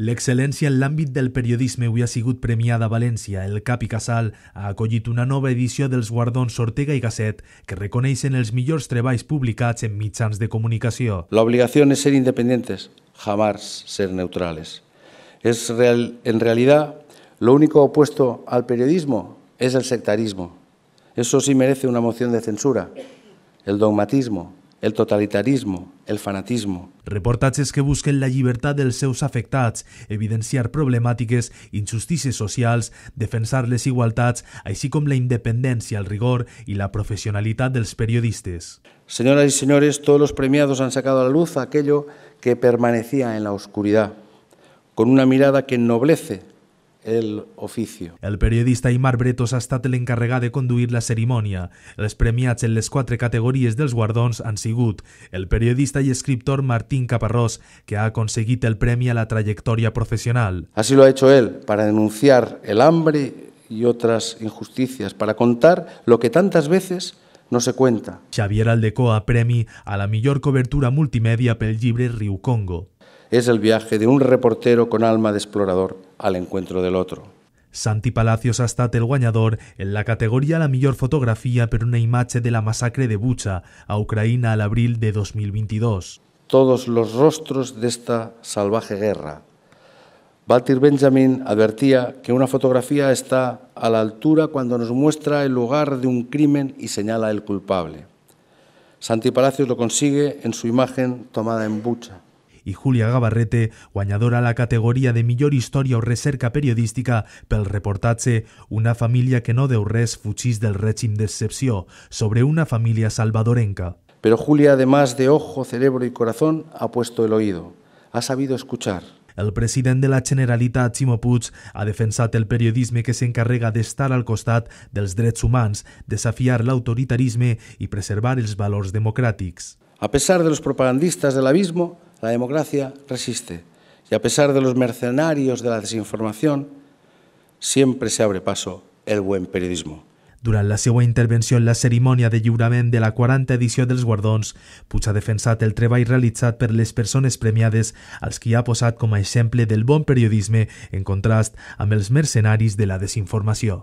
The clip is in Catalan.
La excelencia en el ámbito del periodismo avui ha sigut premiada a Valencia. El Capi Casal ha acogido una nueva edición dels guardons Ortega y Gasset que en els millors treballs publicats en mitjans de comunicación. La obligación es ser independientes, jamás ser neutrales. Es en realidad, lo único opuesto al periodismo es el sectarismo. Eso sí merece una moción de censura. El dogmatismo, el totalitarismo, el fanatismo. Reportatges que busquen la llibertat dels seus afectats, evidenciar problemàtiques, injustícies socials, defensar les igualtats, així com la independència, el rigor i la professionalitat dels periodistes. Senyores i señores, tots els premiats han sacat a la luz aquello que permanecía en la oscuridad, con una mirada que ennoblece el oficio. El periodista Imar Bretos ha estat l'encarregat de conduir la cerimònia. Els premiats en les quatre categories dels guardons han sigut el periodista i escriptor Martín Caparrós, que ha aconseguit el premi a la trajectòria professional. Así lo ha hecho él, para denunciar el hambre y otras injusticias, para contar lo que tantas veces no se cuenta. Xavier Aldecoa, premi a la millor cobertura multimèdia pel llibre Riu Congo. es el viaje de un reportero con alma de explorador al encuentro del otro. Santi Palacios ha Telguañador el en la categoría la Mejor Fotografía pero una imagen de la masacre de Bucha a Ucrania al abril de 2022. Todos los rostros de esta salvaje guerra. Baltir Benjamin advertía que una fotografía está a la altura cuando nos muestra el lugar de un crimen y señala el culpable. Santi Palacios lo consigue en su imagen tomada en Bucha. i Júlia Gavarrete, guanyadora a la categoria de millor història o recerca periodística pel reportatge Una família que no deu res fugís del règim d'excepció, sobre una família salvadorenca. Pero Julia, además de ojo, cerebro y corazón, ha puesto el oído, ha sabido escuchar, el president de la Generalitat, Ximo Puig, ha defensat el periodisme que s'encarrega d'estar al costat dels drets humans, desafiar l'autoritarisme i preservar els valors democràtics. A pesar de los propagandistas del abismo, la democracia resiste y a pesar de los mercenarios de la desinformación, siempre se abre paso el buen periodismo. Durant la seva intervenció en la cerimònia de lliurament de la 40 edició dels guardons, Puig ha defensat el treball realitzat per les persones premiades, als qui ha posat com a exemple del bon periodisme en contrast amb els mercenaris de la desinformació.